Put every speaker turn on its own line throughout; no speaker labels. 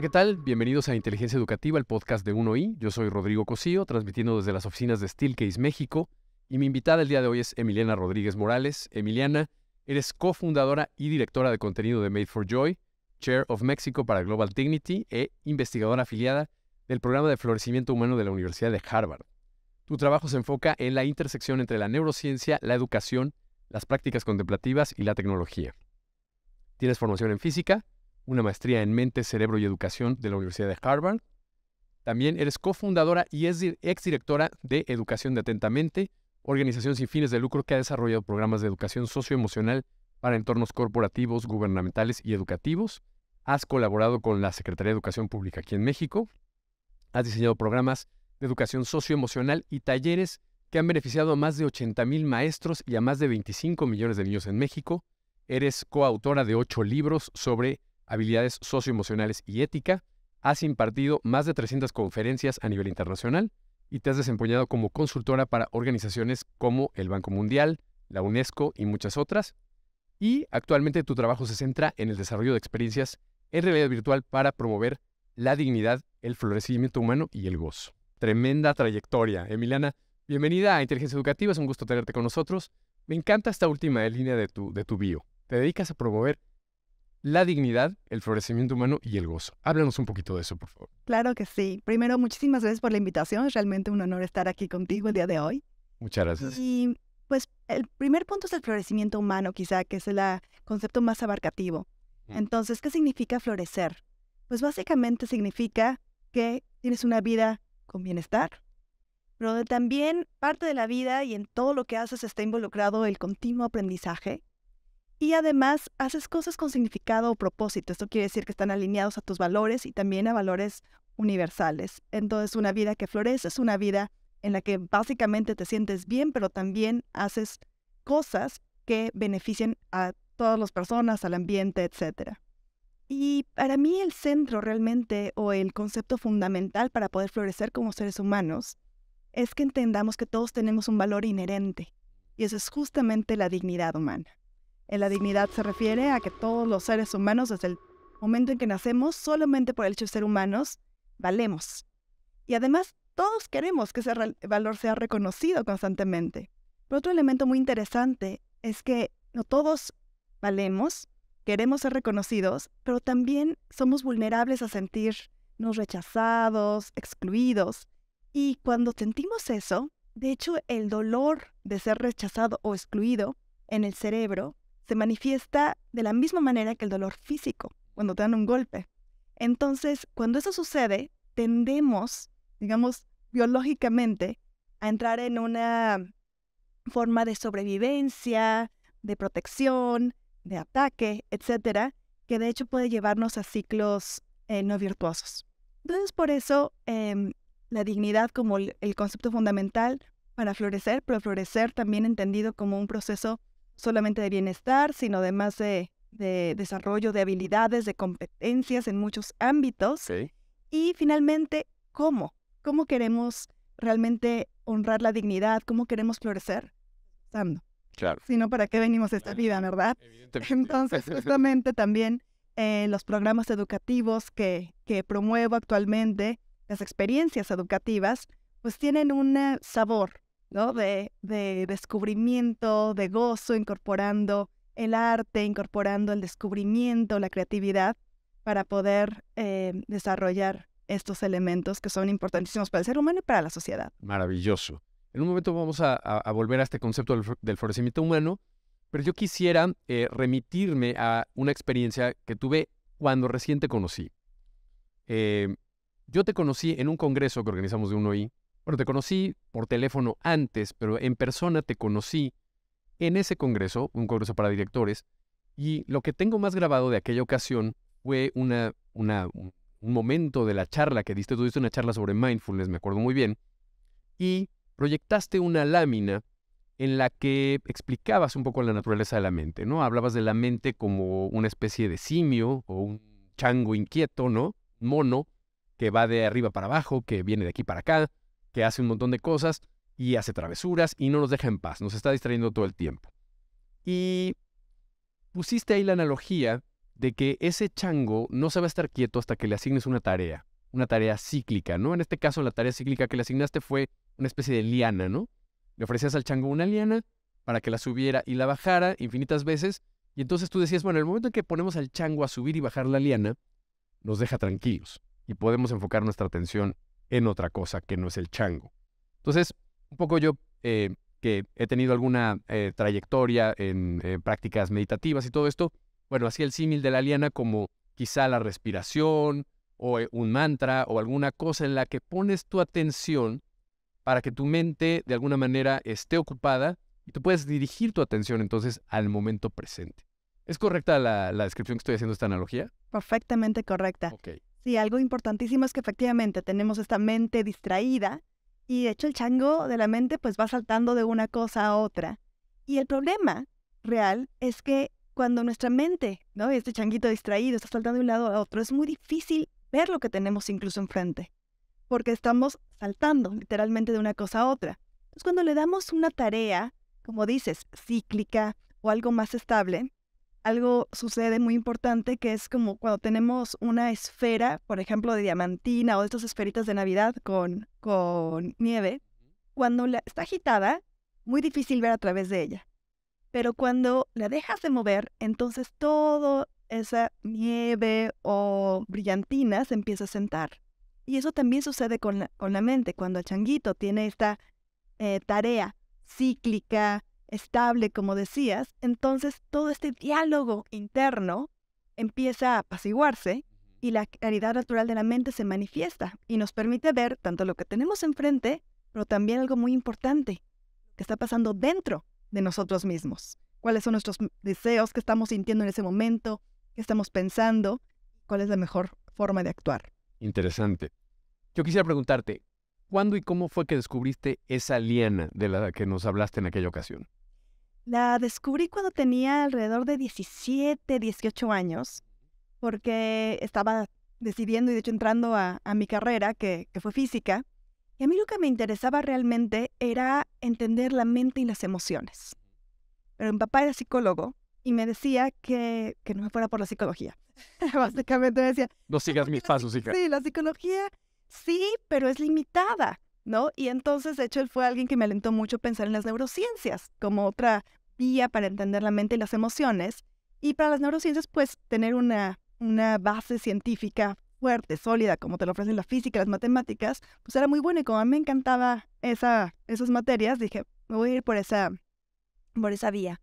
¿qué tal? Bienvenidos a Inteligencia Educativa, el podcast de 1i. Yo soy Rodrigo Cosío, transmitiendo desde las oficinas de Steelcase México. Y mi invitada el día de hoy es Emiliana Rodríguez Morales. Emiliana, eres cofundadora y directora de contenido de Made for Joy, Chair of Mexico para Global Dignity e investigadora afiliada del programa de florecimiento humano de la Universidad de Harvard. Tu trabajo se enfoca en la intersección entre la neurociencia, la educación, las prácticas contemplativas y la tecnología. Tienes formación en física, una maestría en mente, cerebro y educación de la Universidad de Harvard. También eres cofundadora y exdirectora de Educación de Atentamente, organización sin fines de lucro que ha desarrollado programas de educación socioemocional para entornos corporativos, gubernamentales y educativos. Has colaborado con la Secretaría de Educación Pública aquí en México. Has diseñado programas de educación socioemocional y talleres que han beneficiado a más de 80 mil maestros y a más de 25 millones de niños en México. Eres coautora de ocho libros sobre habilidades socioemocionales y ética, has impartido más de 300 conferencias a nivel internacional y te has desempeñado como consultora para organizaciones como el Banco Mundial, la UNESCO y muchas otras. Y actualmente tu trabajo se centra en el desarrollo de experiencias en realidad virtual para promover la dignidad, el florecimiento humano y el gozo. Tremenda trayectoria. Emiliana, bienvenida a Inteligencia Educativa, es un gusto tenerte con nosotros. Me encanta esta última línea de tu, de tu bio. Te dedicas a promover la dignidad, el florecimiento humano y el gozo. Háblanos un poquito de eso, por favor.
Claro que sí. Primero, muchísimas gracias por la invitación. Es realmente un honor estar aquí contigo el día de hoy. Muchas gracias. Y pues el primer punto es el florecimiento humano, quizá, que es el ah, concepto más abarcativo. Entonces, ¿qué significa florecer? Pues básicamente significa que tienes una vida con bienestar, pero también parte de la vida y en todo lo que haces está involucrado el continuo aprendizaje y además haces cosas con significado o propósito. Esto quiere decir que están alineados a tus valores y también a valores universales. Entonces, una vida que florece es una vida en la que básicamente te sientes bien, pero también haces cosas que beneficien a todas las personas, al ambiente, etc. Y para mí el centro realmente o el concepto fundamental para poder florecer como seres humanos es que entendamos que todos tenemos un valor inherente y eso es justamente la dignidad humana. En la dignidad se refiere a que todos los seres humanos, desde el momento en que nacemos, solamente por el hecho de ser humanos, valemos. Y además, todos queremos que ese valor sea reconocido constantemente. Pero otro elemento muy interesante es que no todos valemos, queremos ser reconocidos, pero también somos vulnerables a sentirnos rechazados, excluidos. Y cuando sentimos eso, de hecho, el dolor de ser rechazado o excluido en el cerebro se manifiesta de la misma manera que el dolor físico, cuando te dan un golpe. Entonces, cuando eso sucede, tendemos, digamos, biológicamente, a entrar en una forma de sobrevivencia, de protección, de ataque, etcétera, que de hecho puede llevarnos a ciclos eh, no virtuosos. Entonces, por eso, em, la dignidad como el concepto fundamental para florecer, pero florecer también entendido como un proceso solamente de bienestar, sino además de, desarrollo de habilidades, de competencias en muchos ámbitos. Y finalmente, ¿cómo? ¿Cómo queremos realmente honrar la dignidad? ¿Cómo queremos florecer? Sando. Claro. Sino para qué venimos a esta vida, ¿verdad? Entonces, justamente también eh, los programas educativos que, que promuevo actualmente, las experiencias educativas, pues tienen un eh, sabor de, descubrimiento, de gozo, incorporando el arte, incorporando el descubrimiento, la creatividad, para poder eh, desarrollar estos elementos que son importantísimos para el ser humano y para la sociedad.
Maravilloso. En un momento vamos a, volver a este concepto del, florecimiento humano, pero yo quisiera eh, remitirme a una experiencia que tuve cuando recién te conocí. Eh, yo te conocí en un congreso que organizamos de uno i bueno, te conocí por teléfono antes, pero en persona te conocí en ese congreso, un congreso para directores, y lo que tengo más grabado de aquella ocasión fue una, una, un momento de la charla que diste, tú diste una charla sobre mindfulness, me acuerdo muy bien, y proyectaste una lámina en la que explicabas un poco la naturaleza de la mente, ¿no? Hablabas de la mente como una especie de simio o un chango inquieto, ¿no? Mono que va de arriba para abajo, que viene de aquí para acá, que hace un montón de cosas y hace travesuras y no nos deja en paz, nos está distrayendo todo el tiempo. Y pusiste ahí la analogía de que ese chango no se va a estar quieto hasta que le asignes una tarea, una tarea cíclica, ¿no? En este caso, la tarea cíclica que le asignaste fue una especie de liana, ¿no? Le ofrecías al chango una liana para que la subiera y la bajara infinitas veces, y entonces tú decías, bueno, el momento en que ponemos al chango a subir y bajar la liana, nos deja tranquilos y podemos enfocar nuestra atención en otra cosa que no es el chango. Entonces, un poco yo eh, que he tenido alguna eh, trayectoria en eh, prácticas meditativas y todo esto, bueno, hacía el símil de la liana como quizá la respiración o un mantra o alguna cosa en la que pones tu atención para que tu mente de alguna manera esté ocupada y tú puedes dirigir tu atención entonces al momento presente. ¿Es correcta la, descripción que estoy haciendo esta analogía?
Perfectamente correcta. Ok. Sí, algo importantísimo es que efectivamente tenemos esta mente distraída y de hecho el chango de la mente pues va saltando de una cosa a otra. Y el problema real es que cuando nuestra mente, ¿no? Este changuito distraído está saltando de un lado a otro, es muy difícil ver lo que tenemos incluso enfrente, porque estamos saltando literalmente de una cosa a otra. Entonces cuando le damos una tarea, como dices, cíclica o algo más estable, algo sucede muy importante que es como cuando tenemos una esfera, por ejemplo, de diamantina o de estas esferitas de Navidad con, nieve, cuando la, está agitada, muy difícil ver a través de ella. Pero cuando la dejas de mover, entonces toda esa nieve o brillantina se empieza a sentar. Y eso también sucede con la, mente, cuando el changuito tiene esta eh, tarea cíclica, estable, como decías, entonces todo este diálogo interno empieza a apaciguarse y la claridad natural de la mente se manifiesta y nos permite ver tanto lo que tenemos enfrente, pero también algo muy importante, que está pasando dentro de nosotros mismos. ¿Cuáles son nuestros deseos que estamos sintiendo en ese momento? ¿Qué estamos pensando? ¿Cuál es la mejor forma de actuar?
Interesante. Yo quisiera preguntarte, ¿cuándo y cómo fue que descubriste esa liana de la que nos hablaste en aquella ocasión?
La descubrí cuando tenía alrededor de 17, 18 años, porque estaba decidiendo y de hecho entrando a, mi carrera, que, fue física, y a mí lo que me interesaba realmente era entender la mente y las emociones. Pero mi papá era psicólogo y me decía que, que no me fuera por la psicología. Básicamente me decía...
No sigas mis pasos, hija. Sí,
la psicología sí, pero es limitada, ¿no? Y entonces, de hecho, él fue alguien que me alentó mucho a pensar en las neurociencias como otra para entender la mente y las emociones. Y para las neurociencias, pues tener una, base científica fuerte, sólida, como te lo ofrecen la física, las matemáticas, pues era muy bueno. Y como a mí me encantaba esa, esas materias, dije, me voy a ir por esa, por esa vía.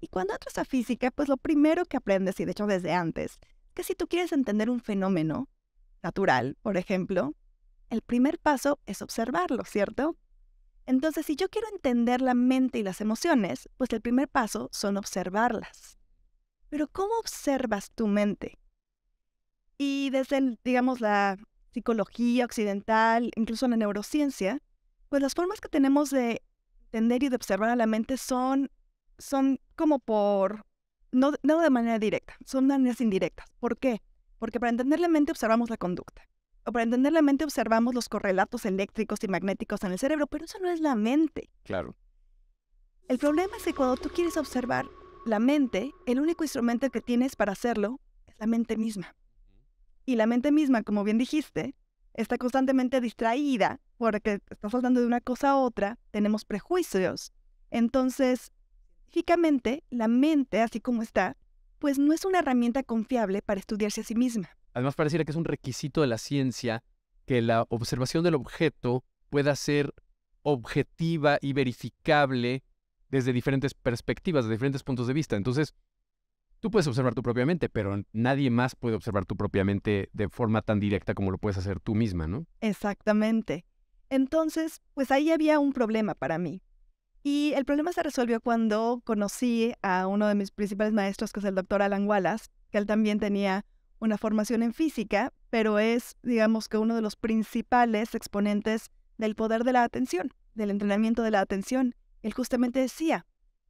Y cuando entras a física, pues lo primero que aprendes, y de hecho desde antes, que si tú quieres entender un fenómeno natural, por ejemplo, el primer paso es observarlo, ¿cierto? Entonces, si yo quiero entender la mente y las emociones, pues el primer paso son observarlas. Pero ¿cómo observas tu mente? Y desde, digamos, la psicología occidental, incluso la neurociencia, pues las formas que tenemos de entender y de observar a la mente son, son como por, no, de manera directa, son de maneras indirectas. ¿Por qué? Porque para entender la mente observamos la conducta para entender la mente observamos los correlatos eléctricos y magnéticos en el cerebro, pero eso no es la mente. Claro. El problema es que cuando tú quieres observar la mente, el único instrumento que tienes para hacerlo es la mente misma. Y la mente misma, como bien dijiste, está constantemente distraída porque está hablando de una cosa a otra, tenemos prejuicios. Entonces, físicamente, la mente, así como está, pues no es una herramienta confiable para estudiarse a sí misma.
Además, pareciera que es un requisito de la ciencia que la observación del objeto pueda ser objetiva y verificable desde diferentes perspectivas, desde diferentes puntos de vista. Entonces, tú puedes observar tu propia mente, pero nadie más puede observar tu propia mente de forma tan directa como lo puedes hacer tú misma, ¿no?
Exactamente. Entonces, pues ahí había un problema para mí. Y el problema se resolvió cuando conocí a uno de mis principales maestros, que es el doctor Alan Wallace, que él también tenía una formación en física, pero es, digamos que uno de los principales exponentes del poder de la atención, del entrenamiento de la atención. Él justamente decía,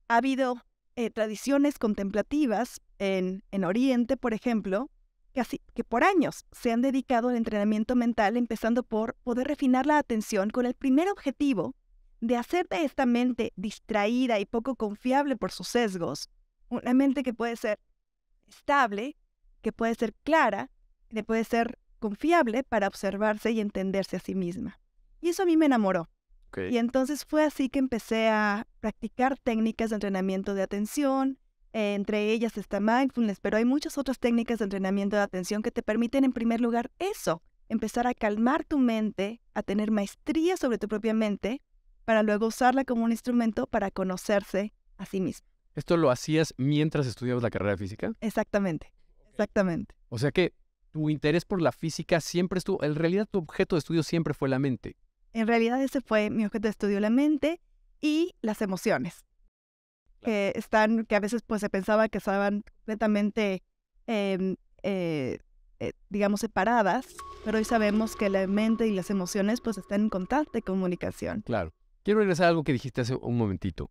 ha habido eh, tradiciones contemplativas en, en, Oriente, por ejemplo, que, así, que por años se han dedicado al entrenamiento mental, empezando por poder refinar la atención con el primer objetivo de hacer de esta mente distraída y poco confiable por sus sesgos, una mente que puede ser estable, que puede ser clara, que puede ser confiable para observarse y entenderse a sí misma. Y eso a mí me enamoró. Y entonces fue así que empecé a practicar técnicas de entrenamiento de atención. entre ellas está mindfulness, pero hay muchas otras técnicas de entrenamiento de atención que te permiten en primer lugar eso, empezar a calmar tu mente, a tener maestría sobre tu propia mente, para luego usarla como un instrumento para conocerse a sí misma.
¿Esto lo hacías mientras estudiabas la carrera física?
Exactamente. Exactamente.
O sea que tu interés por la física siempre estuvo, en realidad tu objeto de estudio siempre fue la mente.
En realidad ese fue mi objeto de estudio, la mente y las emociones, que están, que a veces pues se pensaba que estaban completamente, em, eh, eh, digamos, separadas, pero hoy sabemos que la mente y las emociones pues están en constante comunicación.
Claro. Quiero regresar a algo que dijiste hace un momentito.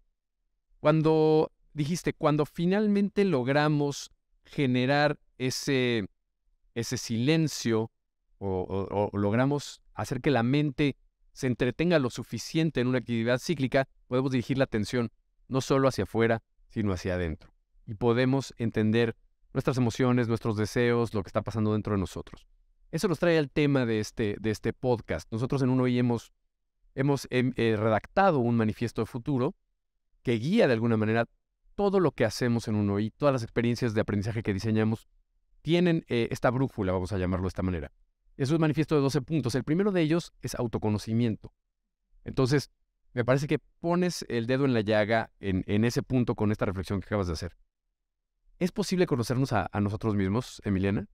Cuando dijiste, cuando finalmente logramos generar ese, ese silencio o, logramos hacer que la mente se entretenga lo suficiente en una actividad cíclica, podemos dirigir la atención no solo hacia afuera, sino hacia adentro. Y podemos entender nuestras emociones, nuestros deseos, lo que está pasando dentro de nosotros. Eso nos trae al tema de este, de este podcast. Nosotros en uno y hemos, hemos em, eh, redactado un manifiesto de futuro que guía de alguna manera todo lo que hacemos en uno y todas las experiencias de aprendizaje que diseñamos tienen eh, esta brújula, vamos a llamarlo de esta manera. es un manifiesto de 12 puntos. El primero de ellos es autoconocimiento. Entonces, me parece que pones el dedo en la llaga en, ese punto con esta reflexión que acabas de hacer. ¿Es posible conocernos a, nosotros mismos, Emiliana?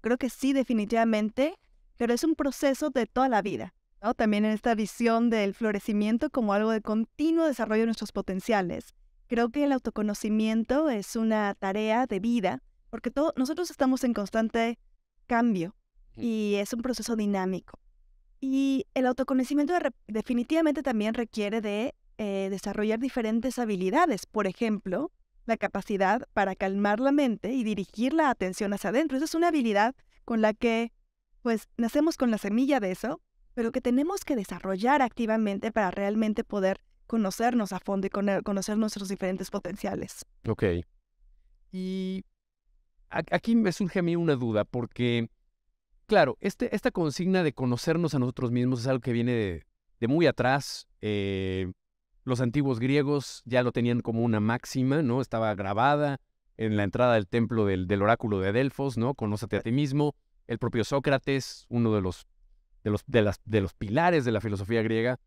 Creo que sí, definitivamente, pero es un proceso de toda la vida. También en esta visión del florecimiento como algo de continuo desarrollo de nuestros potenciales. Creo que el autoconocimiento es una tarea de vida porque todo, nosotros estamos en constante cambio y es un proceso dinámico. Y el autoconocimiento definitivamente también requiere de eh, desarrollar diferentes habilidades, por ejemplo, la capacidad para calmar la mente y dirigir la atención hacia adentro. Esa es una habilidad con la que, pues, nacemos con la semilla de eso, pero que tenemos que desarrollar activamente para realmente poder conocernos a fondo y conocer nuestros diferentes potenciales. Ok. Y
aquí me surge a mí una duda, porque, claro, este, esta consigna de conocernos a nosotros mismos es algo que viene de, muy atrás. Eh, los antiguos griegos ya lo tenían como una máxima, ¿no? Estaba grabada en la entrada del templo del, oráculo de Delfos, ¿no? Conócete a ti mismo. El propio Sócrates, uno de los, de los, de las, de los pilares de la filosofía griega,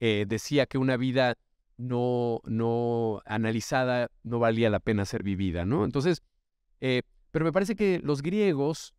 eh, decía que una vida no, no analizada no valía la pena ser vivida, ¿no? Entonces, eh, pero me parece que los griegos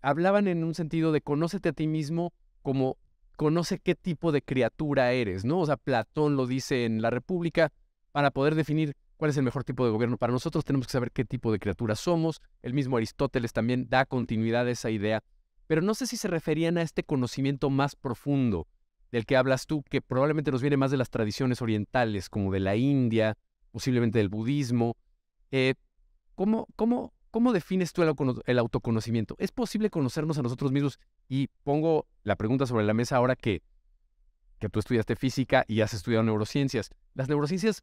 hablaban en un sentido de conócete a ti mismo como conoce qué tipo de criatura eres, ¿no? O sea, Platón lo dice en La República, para poder definir cuál es el mejor tipo de gobierno para nosotros tenemos que saber qué tipo de criatura somos. El mismo Aristóteles también da continuidad a esa idea. Pero no sé si se referían a este conocimiento más profundo del que hablas tú, que probablemente nos viene más de las tradiciones orientales, como de la India, posiblemente del budismo. Eh, ¿cómo, ¿Cómo ¿Cómo defines tú el autoconocimiento? ¿Es posible conocernos a nosotros mismos? Y pongo la pregunta sobre la mesa ahora que, tú estudiaste física y has estudiado neurociencias. Las neurociencias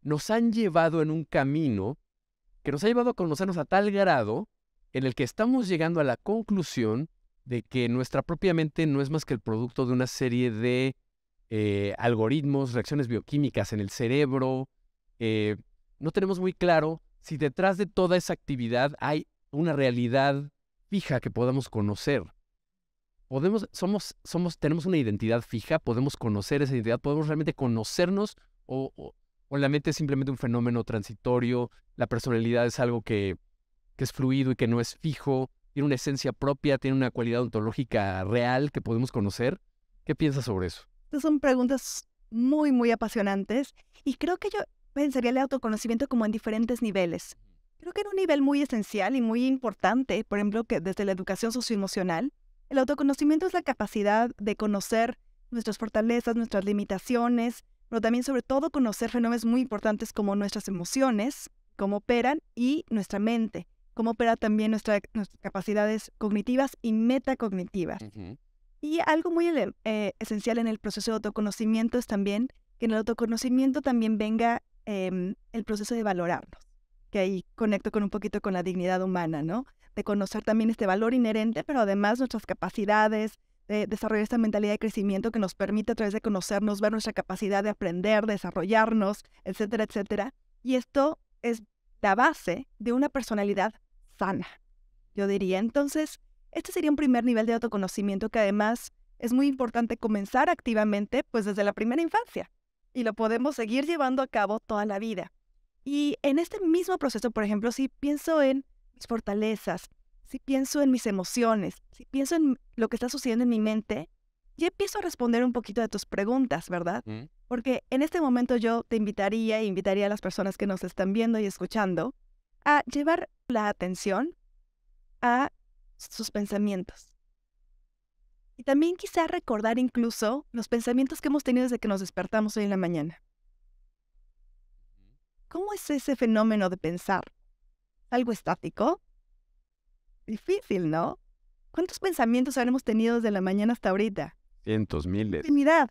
nos han llevado en un camino que nos ha llevado a conocernos a tal grado en el que estamos llegando a la conclusión de que nuestra propia mente no es más que el producto de una serie de eh, algoritmos, reacciones bioquímicas en el cerebro. Eh, no tenemos muy claro si detrás de toda esa actividad hay una realidad fija que podamos conocer. Podemos, somos, somos, tenemos una identidad fija, podemos conocer esa identidad, podemos realmente conocernos o, o, la mente es simplemente un fenómeno transitorio, la personalidad es algo que, que es fluido y que no es fijo, tiene una esencia propia, tiene una cualidad ontológica real que podemos conocer. ¿Qué piensas sobre eso?
son preguntas muy, muy apasionantes y creo que yo pensaría el autoconocimiento como en diferentes niveles. Creo que en un nivel muy esencial y muy importante, por ejemplo, desde la educación socioemocional, el autoconocimiento es la capacidad de conocer nuestras fortalezas, nuestras limitaciones, pero también sobre todo conocer fenómenos muy importantes como nuestras emociones, cómo operan y nuestra mente, cómo opera también nuestras capacidades cognitivas y metacognitivas. Y algo muy eh, esencial en el proceso de autoconocimiento es también que en el autoconocimiento también venga Em, el proceso de valorarnos, que ahí conecto con un poquito con la dignidad humana, ¿no? De conocer también este valor inherente, pero además nuestras capacidades, de eh, desarrollar esta mentalidad de crecimiento que nos permite a través de conocernos, ver nuestra capacidad de aprender, desarrollarnos, etcétera, etcétera. Y esto es la base de una personalidad sana, yo diría. Entonces, este sería un primer nivel de autoconocimiento que además es muy importante comenzar activamente pues desde la primera infancia y lo podemos seguir llevando a cabo toda la vida. Y en este mismo proceso, por ejemplo, si pienso en mis fortalezas, si pienso en mis emociones, si pienso en lo que está sucediendo en mi mente, ya empiezo a responder un poquito de tus preguntas, ¿verdad? Mm. Porque en este momento yo te invitaría e invitaría a las personas que nos están viendo y escuchando a llevar la atención a sus pensamientos y también quizá recordar incluso los pensamientos que hemos tenido desde que nos despertamos hoy en la mañana. ¿Cómo es ese fenómeno de pensar? ¿Algo estático? Difícil, ¿no? ¿Cuántos pensamientos habremos tenido desde la mañana hasta ahorita? Cientos, miles. Infinidad,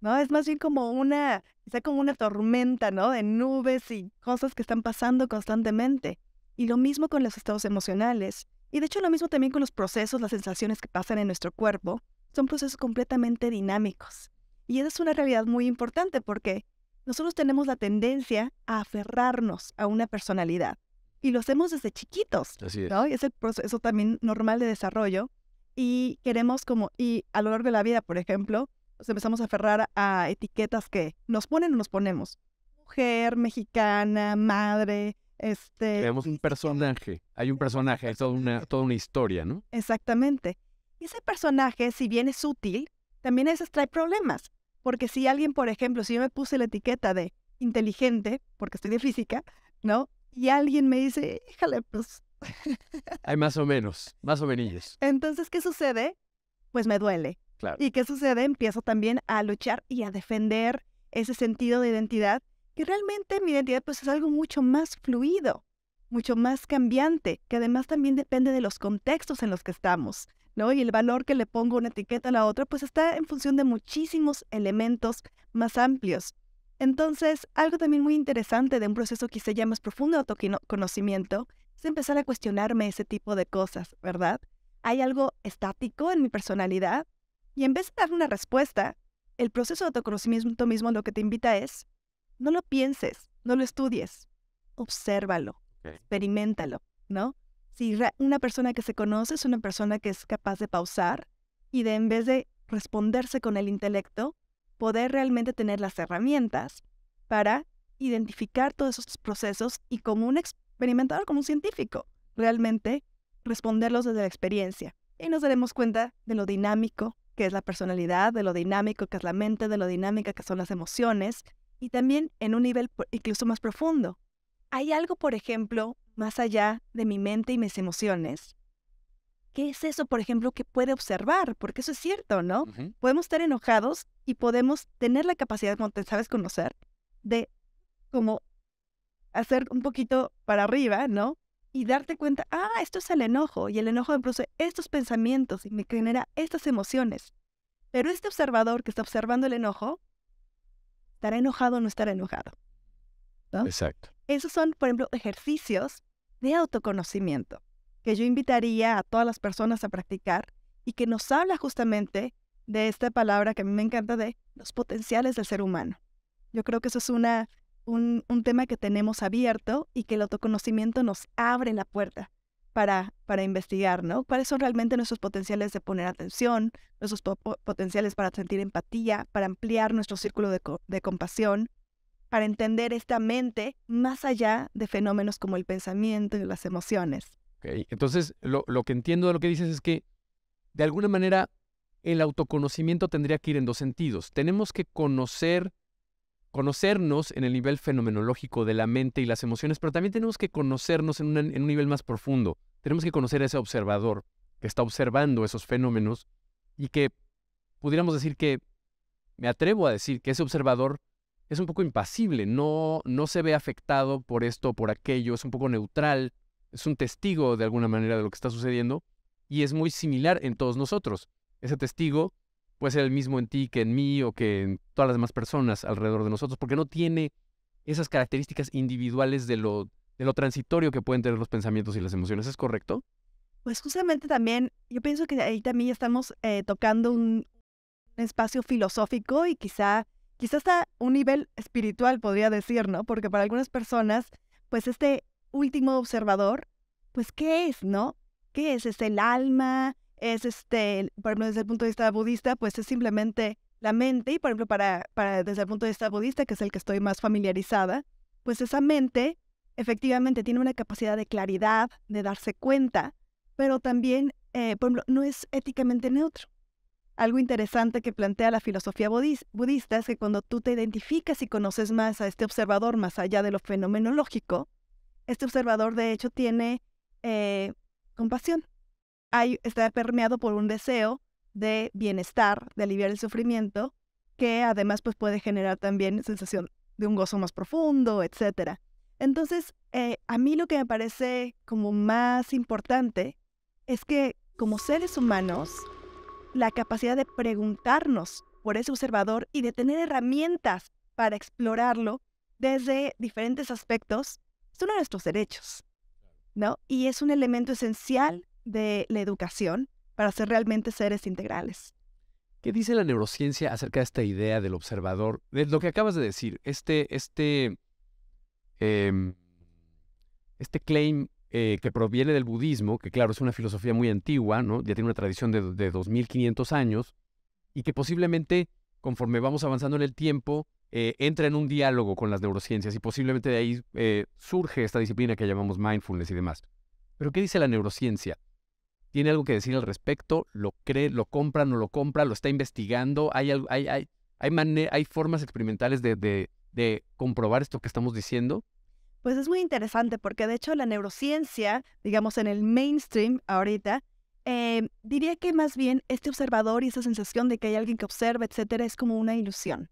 ¿no? Es más bien como una, quizá como una tormenta, ¿no? De nubes y cosas que están pasando constantemente. Y lo mismo con los estados emocionales. Y de hecho lo mismo también con los procesos, las sensaciones que pasan en nuestro cuerpo, son procesos completamente dinámicos. Y esa es una realidad muy importante porque nosotros tenemos la tendencia a aferrarnos a una personalidad y lo hacemos desde chiquitos. es. ¿no? Y es el proceso también normal de desarrollo y queremos como, y a lo largo de la vida, por ejemplo, nos empezamos a aferrar a etiquetas que nos ponen o nos ponemos. Mujer, mexicana, madre, este,
Tenemos un personaje, hay un personaje, hay toda una, toda una historia, ¿no?
Exactamente. Y ese personaje, si bien es útil, también a veces trae problemas. Porque si alguien, por ejemplo, si yo me puse la etiqueta de inteligente, porque estoy de física, ¿no? Y alguien me dice, híjale, pues...
Hay más o menos, más o menos.
Entonces, ¿qué sucede? Pues me duele. Claro. ¿Y qué sucede? Empiezo también a luchar y a defender ese sentido de identidad que realmente mi identidad pues es algo mucho más fluido, mucho más cambiante, que además también depende de los contextos en los que estamos, ¿no? Y el valor que le pongo una etiqueta a la otra pues está en función de muchísimos elementos más amplios. Entonces, algo también muy interesante de un proceso quizá ya más profundo autoconocimiento es empezar a cuestionarme ese tipo de cosas, ¿verdad? Hay algo estático en mi personalidad y en vez de dar una respuesta, el proceso de autoconocimiento mismo lo que te invita es no lo pienses, no lo estudies, obsérvalo, experiméntalo, experimentalo, ¿no? Si una persona que se conoce es una persona que es capaz de pausar y de en vez de responderse con el intelecto, poder realmente tener las herramientas para identificar todos esos procesos y como un experimentador, como un científico, realmente responderlos desde la experiencia. Y nos daremos cuenta de lo dinámico que es la personalidad, de lo dinámico que es la mente, de lo dinámica que son las emociones, y también en un nivel incluso más profundo. Hay algo, por ejemplo, más allá de mi mente y mis emociones. ¿Qué es eso, por ejemplo, que puede observar? Porque eso es cierto, ¿no? Podemos estar enojados y podemos tener la capacidad, como te sabes conocer, de como hacer un poquito para arriba, ¿no? Y darte cuenta, ah, esto es el enojo, y el enojo produce estos pensamientos y me genera estas emociones. Pero este observador que está observando el enojo ¿Estará enojado o no estará enojado? ¿No? Exacto. Esos son, por ejemplo, ejercicios de autoconocimiento que yo invitaría a todas las personas a practicar y que nos habla justamente de esta palabra que a mí me encanta de los potenciales del ser humano. Yo creo que eso es una, un tema que tenemos abierto y que el autoconocimiento nos abre la puerta para, para investigar, ¿no? ¿Cuáles son realmente nuestros potenciales de poner atención, nuestros potenciales para sentir empatía, para ampliar nuestro círculo de, de compasión, para entender esta mente más allá de fenómenos como el pensamiento y las emociones?
Entonces, lo, lo que entiendo de lo que dices es que, de alguna manera, el autoconocimiento tendría que ir en dos sentidos. Tenemos que conocer conocernos en el nivel fenomenológico de la mente y las emociones, pero también tenemos que conocernos en, un nivel más profundo. Tenemos que conocer a ese observador que está observando esos fenómenos y que pudiéramos decir que, me atrevo a decir que ese observador es un poco impasible, no, no se ve afectado por esto o por aquello, es un poco neutral, es un testigo de alguna manera de lo que está sucediendo y es muy similar en todos nosotros. Ese testigo puede ser el mismo en ti que en mí o que en todas las demás personas alrededor de nosotros, porque no tiene esas características individuales de lo, de lo transitorio que pueden tener los pensamientos y las emociones. ¿Es correcto?
Pues justamente también, yo pienso que ahí también estamos eh, tocando un, espacio filosófico y quizá, quizá hasta un nivel espiritual, podría decir, ¿no? Porque para algunas personas, pues este último observador, pues ¿qué es, no? ¿Qué es? ¿Es el alma? es, este, por ejemplo, desde el punto de vista budista, pues es simplemente la mente, y por ejemplo, para, para, desde el punto de vista budista, que es el que estoy más familiarizada, pues esa mente efectivamente tiene una capacidad de claridad, de darse cuenta, pero también, eh, por ejemplo, no es éticamente neutro. Algo interesante que plantea la filosofía budista es que cuando tú te identificas y conoces más a este observador, más allá de lo fenomenológico, este observador de hecho tiene eh, compasión está permeado por un deseo de bienestar, de aliviar el sufrimiento, que además pues, puede generar también sensación de un gozo más profundo, etc. Entonces, eh, a mí lo que me parece como más importante es que como seres humanos, la capacidad de preguntarnos por ese observador y de tener herramientas para explorarlo desde diferentes aspectos es uno de nuestros derechos, ¿no? Y es un elemento esencial de la educación para ser realmente seres integrales. ¿Qué dice
la neurociencia acerca de esta idea del observador? De lo que acabas de decir, este, este, em, este claim eh, que proviene del budismo, que claro, es una filosofía muy antigua, ¿no? ya tiene una tradición de, 2.500 años, y que posiblemente, conforme vamos avanzando en el tiempo, eh, entra en un diálogo con las neurociencias y posiblemente de ahí eh, surge esta disciplina que llamamos mindfulness y demás. Pero ¿qué dice la neurociencia? tiene algo que decir al respecto, lo cree, lo compra, no lo compra, lo está investigando, hay, hay, hay, hay, formas experimentales de, comprobar esto que estamos diciendo.
Pues es muy interesante porque de hecho la neurociencia, digamos en el mainstream ahorita, eh, diría que más bien este observador y esa sensación de que hay alguien que observa, etcétera, es como una ilusión.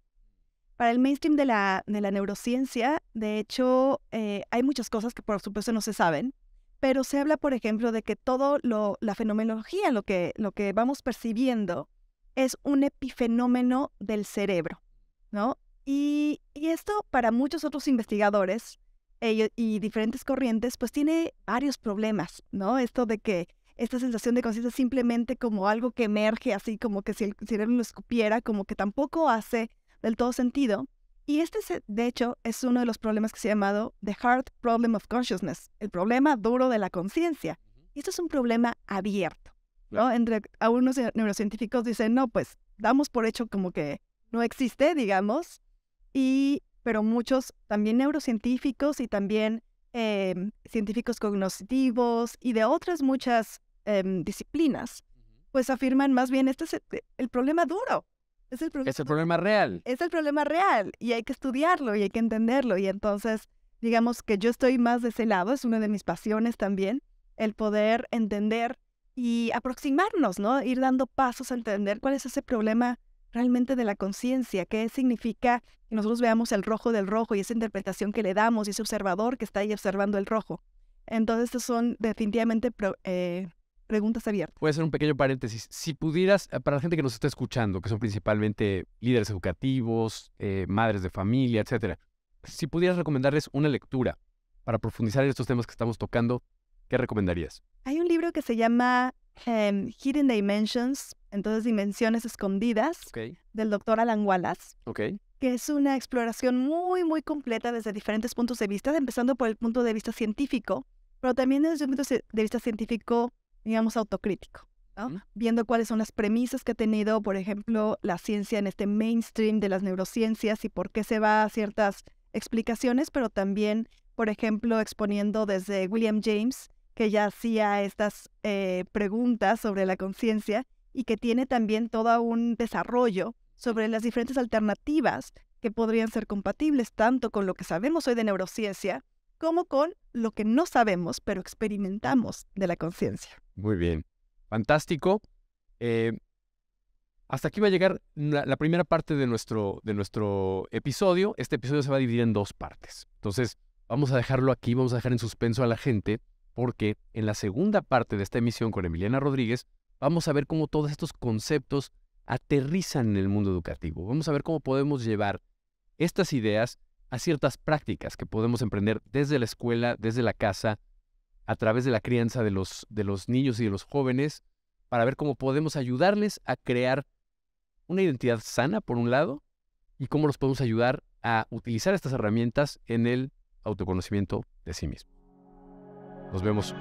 Para el mainstream de la, de la neurociencia, de hecho, eh, hay muchas cosas que por supuesto no se saben, pero se habla, por ejemplo, de que todo lo, la fenomenología, lo que, lo que vamos percibiendo, es un epifenómeno del cerebro, ¿no? Y, esto para muchos otros investigadores y diferentes corrientes, pues tiene varios problemas, ¿no? Esto de que esta sensación de conciencia es simplemente como algo que emerge, así como que si el cerebro lo escupiera, como que tampoco hace del todo sentido. Y este, eh, de hecho, es uno de los problemas que se ha llamado The Hard Problem of Consciousness, el problema duro de la conciencia. Y esto es un problema abierto. ¿no? Entre, algunos neurocientíficos dicen, no, pues damos por hecho como que no existe, digamos, y, pero muchos también neurocientíficos y también em, científicos cognitivos y de otras muchas em, disciplinas, pues afirman más bien, este es el problema duro, es el,
problema, real.
Es el problema real y hay que estudiarlo y hay que entenderlo. Y entonces, digamos que yo estoy más de ese lado, es una de mis pasiones también, el poder entender y aproximarnos, ¿no? Ir dando pasos a entender cuál es ese problema realmente de la conciencia, qué significa que nosotros veamos el rojo del rojo y esa interpretación que le damos y ese observador que está ahí observando el rojo. Entonces, estos son definitivamente pro, eh, preguntas abiertas.
Puede ser hacer un pequeño paréntesis. Si pudieras, eh, para la gente que nos está escuchando, que son principalmente líderes educativos, eh, madres de familia, etcétera, si pudieras recomendarles una lectura para profundizar en estos temas que estamos tocando, ¿qué recomendarías?
Hay un libro que se llama em, Hidden Dimensions, entonces Dimensiones Escondidas, del doctor Alan Wallace. que es una exploración muy, muy completa desde diferentes puntos de vista, empezando por el punto de vista científico, pero también desde un punto de vista científico digamos, autocrítico, viendo cuáles son las premisas que ha tenido, por ejemplo, la ciencia en este mainstream de las neurociencias y por qué se va a ciertas explicaciones, pero también, por ejemplo, exponiendo desde William James, que ya hacía estas eh, preguntas sobre la conciencia y que tiene también todo un desarrollo sobre las diferentes alternativas que podrían ser compatibles tanto con lo que sabemos hoy de neurociencia como con lo que no sabemos pero experimentamos de la conciencia.
Muy bien. Fantástico. Eh, hasta aquí va a llegar la, primera parte de nuestro, de nuestro episodio. Este episodio se va a dividir en dos partes. Entonces, vamos a dejarlo aquí, vamos a dejar en suspenso a la gente, porque en la segunda parte de esta emisión con Emiliana Rodríguez, vamos a ver cómo todos estos conceptos aterrizan en el mundo educativo. Vamos a ver cómo podemos llevar estas ideas a ciertas prácticas que podemos emprender desde la escuela, desde la casa, a través de la crianza de los, de los niños y de los jóvenes para ver cómo podemos ayudarles a crear una identidad sana, por un lado, y cómo los podemos ayudar a utilizar estas herramientas en el autoconocimiento de sí mismo. Nos vemos